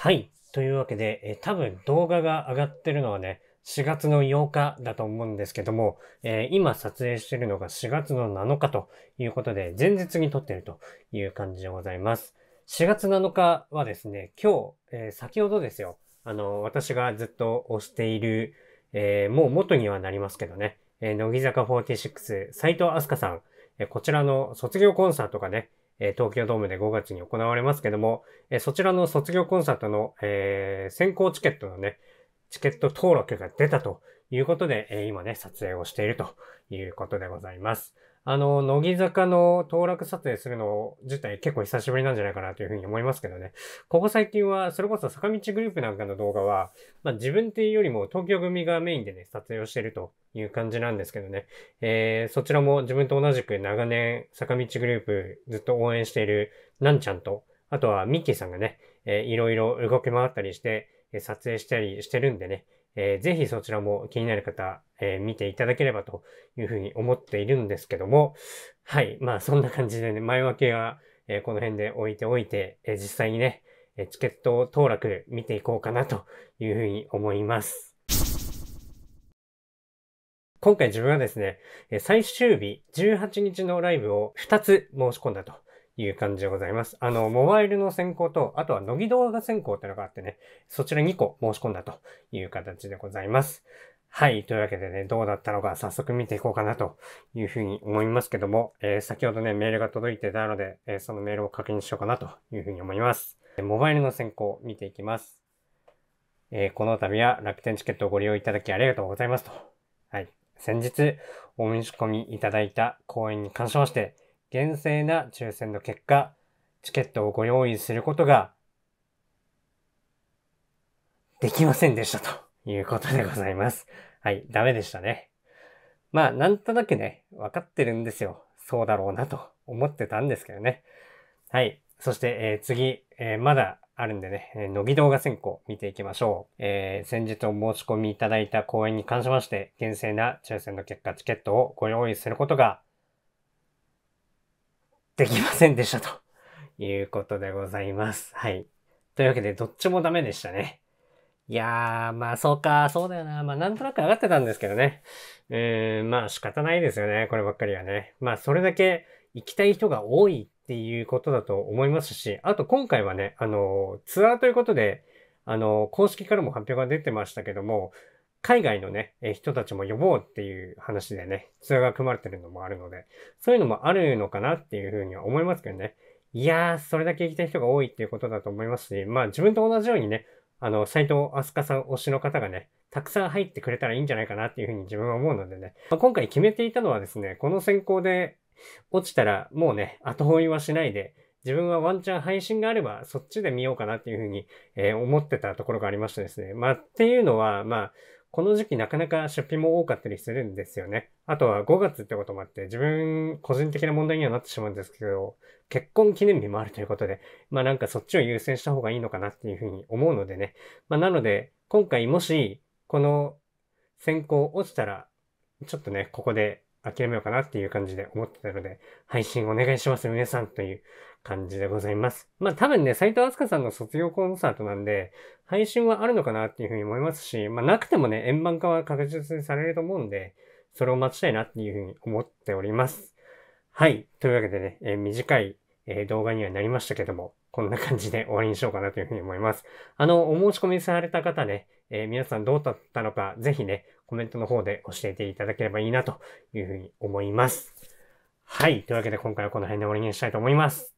はい。というわけで、えー、多分動画が上がってるのはね、4月の8日だと思うんですけども、えー、今撮影してるのが4月の7日ということで、前日に撮ってるという感じでございます。4月7日はですね、今日、えー、先ほどですよ、あの、私がずっと推している、えー、もう元にはなりますけどね、えー、乃木坂46、斎藤飛鳥さん、えー、こちらの卒業コンサートがね、え東京ドームで5月に行われますけども、えそちらの卒業コンサートの、え先行チケットのね、チケット登録が出たということで、え今ね、撮影をしているということでございます。あの、乃木坂の登落撮影するの自体結構久しぶりなんじゃないかなというふうに思いますけどね。ここ最近は、それこそ坂道グループなんかの動画は、まあ自分っていうよりも東京組がメインでね、撮影をしてるという感じなんですけどね。えー、そちらも自分と同じく長年坂道グループずっと応援しているなんちゃんと、あとはミッキーさんがね、えー、いろいろ動き回ったりして、撮影したりしてるんでね。えー、ぜひそちらも気になる方、えー、見ていただければというふうに思っているんですけども、はい、まあそんな感じでね、前分けは、えー、この辺で置いておいて、えー、実際にね、えチケットを当落見ていこうかなというふうに思います。今回自分はですね、最終日18日のライブを2つ申し込んだという感じでございます。あの、モバイルの選考と、あとは乃木動画選考ってのがあってね、そちら2個申し込んだという形でございます。はい。というわけでね、どうだったのか早速見ていこうかなというふうに思いますけども、えー、先ほどね、メールが届いてたので、えー、そのメールを確認しようかなというふうに思います。モバイルの選考見ていきます。えー、この度は楽天チケットをご利用いただきありがとうございますと。はい。先日、お申し込みいただいた講演に関しまして、厳正な抽選の結果、チケットをご用意することができませんでしたということでございます。はい、ダメでしたね。まあ、なんとなくね、わかってるんですよ。そうだろうなと思ってたんですけどね。はい。そして、えー、次、えー、まだあるんでね、えー、木動画選考見ていきましょう。えー、先日お申し込みいただいた講演に関しまして、厳正な抽選の結果チケットをご用意することができませんでしたということでございます。はい。というわけで、どっちもダメでしたね。いやー、まあそうか、そうだよな。まあなんとなく上がってたんですけどね。うーん、まあ仕方ないですよね。こればっかりはね。まあそれだけ行きたい人が多いっていうことだと思いますし、あと今回はね、あの、ツアーということで、あの、公式からも発表が出てましたけども、海外のね、え人たちも呼ぼうっていう話でね、ツアーが組まれてるのもあるので、そういうのもあるのかなっていうふうには思いますけどね。いやー、それだけ行きたい人が多いっていうことだと思いますし、まあ自分と同じようにね、あの、斎藤飛鳥さん推しの方がね、たくさん入ってくれたらいいんじゃないかなっていうふうに自分は思うのでね、まあ、今回決めていたのはですね、この選考で落ちたらもうね、後追いはしないで、自分はワンチャン配信があればそっちで見ようかなっていうふうに、えー、思ってたところがありましてですね。まあっていうのは、まあこの時期なかなか出費も多かったりするんですよね。あとは5月ってこともあって、自分個人的な問題にはなってしまうんですけど、結婚記念日もあるということで、まあなんかそっちを優先した方がいいのかなっていうふうに思うのでね。まあなので、今回もし、この選考落ちたら、ちょっとね、ここで諦めようかなっていう感じで思ってたので、配信お願いします、皆さんという感じでございます。まあ多分ね、斉藤飛鳥さんの卒業コンサートなんで、配信はあるのかなっていうふうに思いますし、まあなくてもね、円盤化は確実にされると思うんで、それを待ちたいなっていうふうに思っております。はい。というわけでね、えー、短いえ動画にはなりましたけども、こんな感じで終わりにしようかなというふうに思います。あの、お申し込みされた方ね、えー、皆さんどうだったのか、ぜひね、コメントの方で教えていただければいいなというふうに思います。はい。というわけで今回はこの辺で終わりにしたいと思います。